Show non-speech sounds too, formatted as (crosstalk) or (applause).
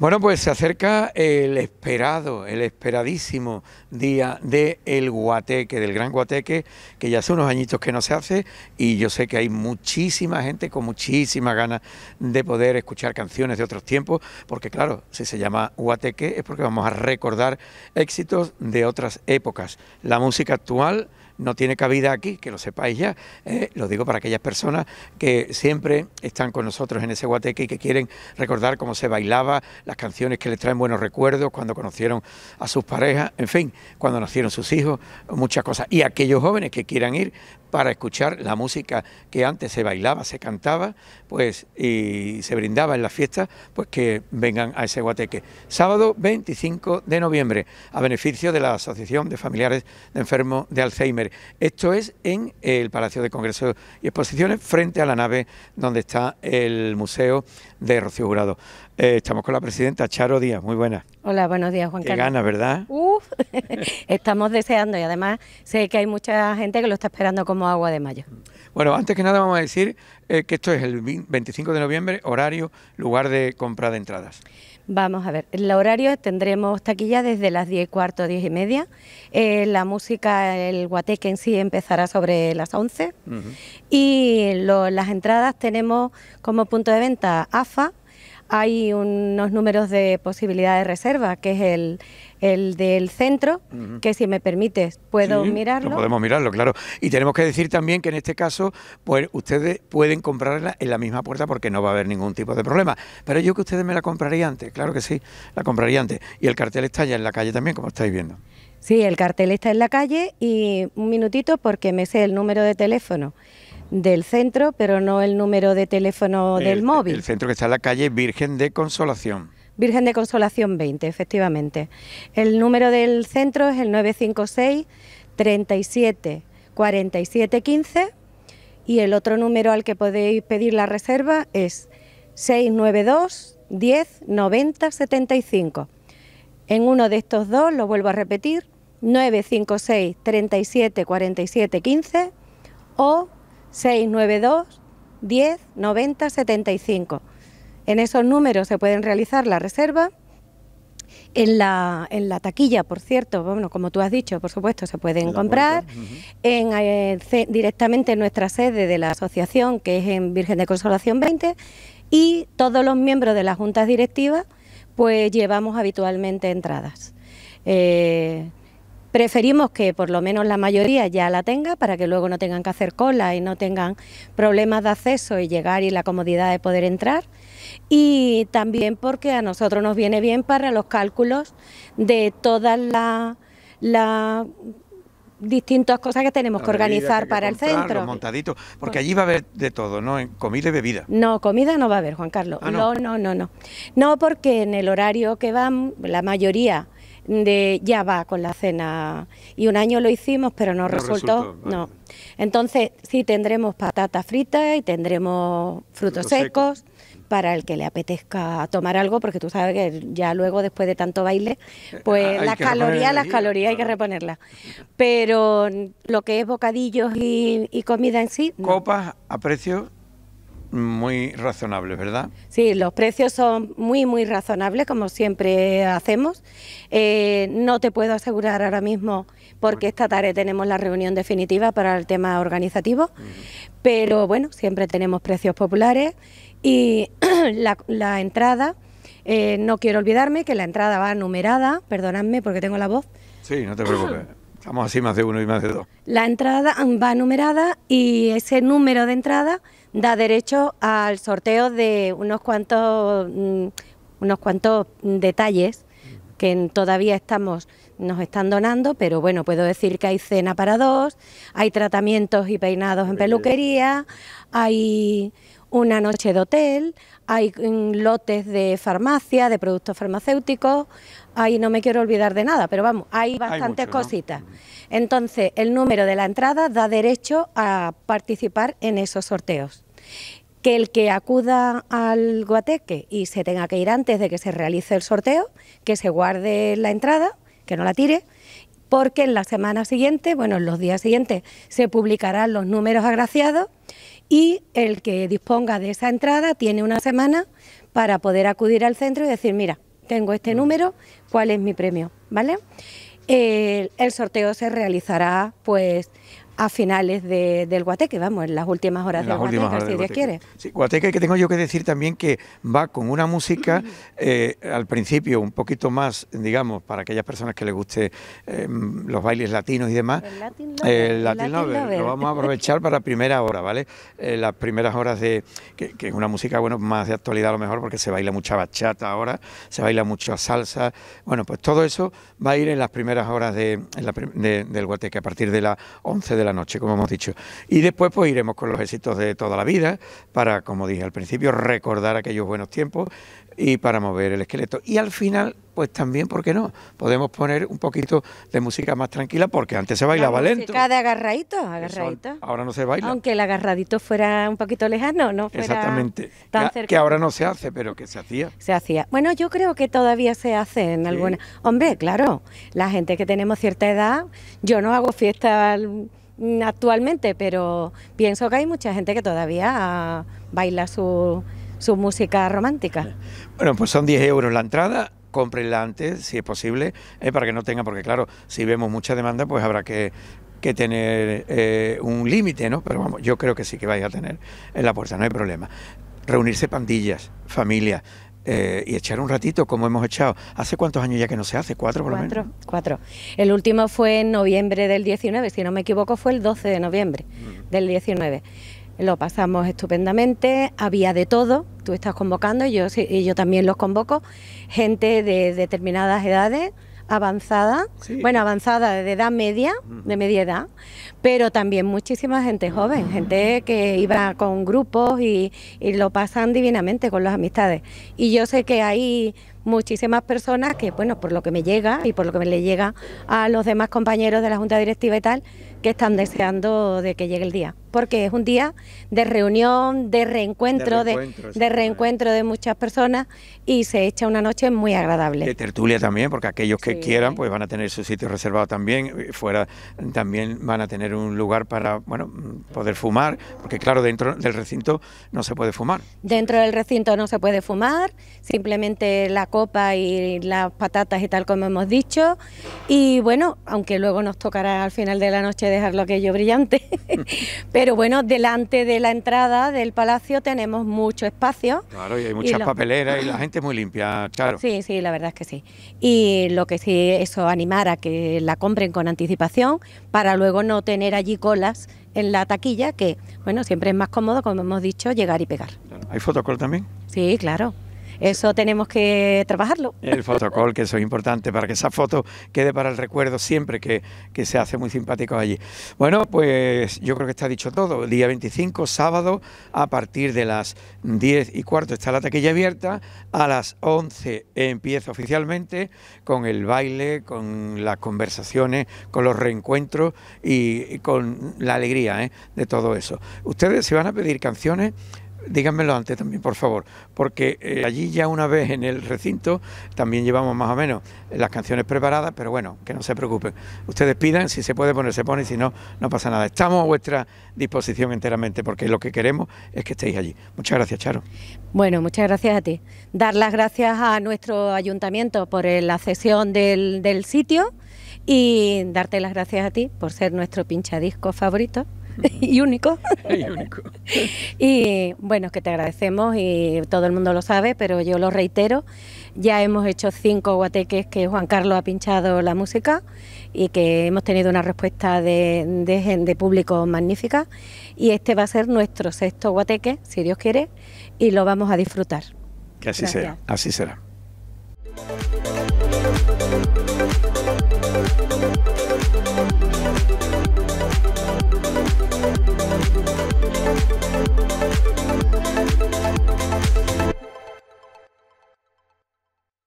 Bueno, pues se acerca el esperado, el esperadísimo día del el Guateque, del Gran Guateque, que ya hace unos añitos que no se hace y yo sé que hay muchísima gente con muchísima ganas de poder escuchar canciones de otros tiempos, porque claro, si se llama Guateque es porque vamos a recordar éxitos de otras épocas. La música actual no tiene cabida aquí, que lo sepáis ya. Eh, lo digo para aquellas personas que siempre están con nosotros en ese guateque y que quieren recordar cómo se bailaba, las canciones que les traen buenos recuerdos, cuando conocieron a sus parejas, en fin, cuando nacieron sus hijos, muchas cosas. Y aquellos jóvenes que quieran ir para escuchar la música que antes se bailaba, se cantaba, pues y se brindaba en las fiestas, pues que vengan a ese guateque. Sábado 25 de noviembre, a beneficio de la Asociación de Familiares de Enfermos de Alzheimer. Esto es en el Palacio de Congresos y Exposiciones, frente a la nave donde está el Museo de Rocío Jurado. Eh, estamos con la presidenta Charo Díaz, muy buena. Hola, buenos días, Juan Qué ganas, ¿verdad? (laughs) estamos deseando y además sé que hay mucha gente que lo está esperando como agua de mayo. Bueno, antes que nada vamos a decir eh, que esto es el 25 de noviembre, horario, lugar de compra de entradas. Vamos a ver, el horario tendremos taquilla desde las 10 y cuarto, 10 y media. Eh, la música, el guateque en sí empezará sobre las 11. Y las entradas tenemos como punto de venta AFA, hay unos números de posibilidad de reserva, que es el, del centro, que si me permites, puedo mirarlo. podemos mirarlo, claro. Y tenemos que decir también que en este caso, pues ustedes pueden comprarla en la misma puerta porque no va a haber ningún tipo de problema. Pero yo que ustedes me la compraría antes, claro que sí, la compraría antes. Y el cartel está ya en la calle también, como estáis viendo. Sí, el cartel está en la calle y un minutito porque me sé el número de teléfono del centro, pero no el número de teléfono del móvil. El centro que está en la calle Virgen de Consolación. Virgen de Consolación 20, efectivamente. El número del centro es el 956 37 47 15 y el otro número al que podéis pedir la reserva es 692 10 90 75. En uno de estos dos, lo vuelvo a repetir, 956 37 47 15 o 692 10 90 75. En esos números se pueden realizar la reserva. En la, en la taquilla, por cierto, bueno, como tú has dicho, por supuesto, se pueden comprar. en, eh, directamente en nuestra sede de la asociación, que es en Virgen de Consolación 20, y todos los miembros de las juntas directivas, pues llevamos habitualmente entradas. Eh, Preferimos que por lo menos la mayoría ya la tenga para que luego no tengan que hacer cola y no tengan problemas de acceso y llegar y la comodidad de poder entrar. Y también porque a nosotros nos viene bien para los cálculos de todas las distintas cosas que tenemos que organizar para el centro. montadito porque allí va a haber de todo, ¿no? ...en Comida y bebida. No, comida no va a haber, Juan Carlos. Ah, no. no, no, no, no. No, porque en el horario que van, la mayoría de ya va con la cena. Y un año lo hicimos, pero no, resultó, no. Entonces sí tendremos patatas fritas y tendremos frutos, secos. para el que le apetezca tomar algo, porque tú sabes que ya luego, después de tanto baile, pues ah, las calorías, las calorías hay que reponerlas. Pero lo que es bocadillos y, comida en sí... Copas a precio muy razonables, ¿verdad? Sí, los precios son muy, muy razonables, como siempre hacemos. Eh, no te puedo asegurar ahora mismo, porque esta tarde tenemos la reunión definitiva para el tema organizativo, pero bueno, siempre tenemos precios populares y (clears throat) la, entrada, eh, no quiero olvidarme que la entrada va numerada, perdonadme porque tengo la voz. Sí, no te preocupes. ...vamos así más de uno y más de dos. La entrada mm, va numerada y ese número de entrada da derecho al sorteo de unos cuantos, mm, unos cuantos detalles que todavía estamos, nos están donando, pero bueno, puedo decir que hay cena para dos, hay tratamientos y peinados en peluquería, hay una noche de hotel, hay mm, lotes de farmacia, de productos farmacéuticos, ahí no me quiero olvidar de nada, pero vamos, hay bastantes cositas. Mm. Entonces, el número de la entrada da derecho a participar en esos sorteos. Que el que acuda al guateque y se tenga que ir antes de que se realice el sorteo, que se guarde la entrada, que no la tire, porque en la semana siguiente, bueno, en los días siguientes, se publicarán los números agraciados y el que disponga de esa entrada tiene una semana para poder acudir al centro y decir, mira, tengo este número, ¿cuál es mi premio? ¿Vale? el sorteo se realizará pues a finales del Guateque, vamos, en las últimas horas de del Guateque, si Dios quiere. Sí, Guateque que tengo yo que decir también que va con una música (clears throat) eh, al principio un poquito más, digamos, para aquellas personas que les guste em, los bailes latinos y demás. El Latin eh, Lo vamos a aprovechar para primera hora, ¿vale? Eh, las primeras horas de, que, es una música, bueno, más de actualidad a lo mejor, porque se baila mucha bachata ahora, se baila mucha salsa. Bueno, pues todo eso va a ir en las primeras horas de, del Guateque, a partir de las 11 de la noche, como hemos dicho. Y después pues iremos con los éxitos de toda la vida para, como dije al principio, recordar aquellos buenos tiempos y para mover el esqueleto. Y al final, pues también, ¿por qué no? Podemos poner un poquito de música más tranquila porque antes se bailaba lento. cada agarradito, agarradito. ahora no se baila. Aunque el agarradito fuera un poquito lejano, no fuera Exactamente. que, ahora no se hace, pero que se hacía. Se hacía. Bueno, yo creo que todavía se hace en alguna... Hombre, claro, la gente que tenemos cierta edad, yo no hago fiesta... Al actualmente, pero pienso que hay mucha gente que todavía baila su, su música romántica. Bueno, pues son 10 euros la entrada, cómprenla antes, si es posible, eh, para que no tenga, porque claro, si vemos mucha demanda, pues habrá que, que tener eh, un límite, ¿no? Pero vamos, yo creo que sí que vais a tener en la puerta, no hay problema. Reunirse pandillas, familia, eh, y echar un ratito como hemos echado. ¿Hace cuántos años ya que no se hace? ¿Cuatro por lo menos? Cuatro. El último fue en noviembre del 19, si no me equivoco fue el 12 de noviembre del 19. Lo pasamos estupendamente, había de todo, tú estás convocando, yo, y yo también los convoco, gente de determinadas edades, avanzada, bueno, avanzada de edad media, de media edad, pero también muchísima gente joven, gente que iba con grupos y, y lo pasan divinamente con las amistades. Y yo sé que ahí muchísimas personas que, bueno, por lo que me llega y por lo que me le llega a los demás compañeros de la Junta Directiva y tal, que están deseando de que llegue el día, porque es un día de reunión, de reencuentro, de reencuentro, de, muchas personas y se echa una noche muy agradable. De tertulia también, porque aquellos que quieran pues van a tener su sitio reservado también, fuera también van a tener un lugar para, bueno, poder fumar, porque claro, dentro del recinto no se puede fumar. Dentro del recinto no se puede fumar, simplemente la copa y las patatas y tal como hemos dicho. Y bueno, aunque luego nos tocará al final de la noche dejarlo aquello brillante. (laughs) Pero bueno, delante de la entrada del palacio tenemos mucho espacio. Claro, y hay muchas papeleras y la (laughs) gente es muy limpia, claro. Sí, sí, la verdad es que sí. Y lo que sí, eso animar a que la compren con anticipación para luego no tener allí colas en la taquilla, que bueno, siempre es más cómodo, como hemos dicho, llegar y pegar. ¿Hay fotocol también? Sí, claro. Eso tenemos que trabajarlo. El fotocall, que eso es importante para que esa foto quede para el recuerdo siempre, que, se hace muy simpático allí. Bueno, pues yo creo que está dicho todo. El día 25, sábado, a partir de las 10 y cuarto está la taquilla abierta, a las 11 empieza oficialmente con el baile, con las conversaciones, con los reencuentros y, con la alegría ¿eh? de todo eso. Ustedes se van a pedir canciones díganmelo antes también, por favor, porque eh, allí ya una vez en el recinto también llevamos más o menos las canciones preparadas, pero bueno, que no se preocupen. Ustedes pidan, si se puede poner, se pone, si no, no pasa nada. Estamos a vuestra disposición enteramente, porque lo que queremos es que estéis allí. Muchas gracias, Charo. Bueno, muchas gracias a ti. Dar las gracias a nuestro ayuntamiento por eh, la cesión del, del sitio y darte las gracias a ti por ser nuestro pinchadisco favorito. (laughs) y único. (laughs) (laughs) y bueno, es que te agradecemos y todo el mundo lo sabe, pero yo lo reitero. Ya hemos hecho cinco guateques que Juan Carlos ha pinchado la música y que hemos tenido una respuesta de, público magnífica. Y este va a ser nuestro sexto guateque, si Dios quiere, y lo vamos a disfrutar. Que así sea, así será.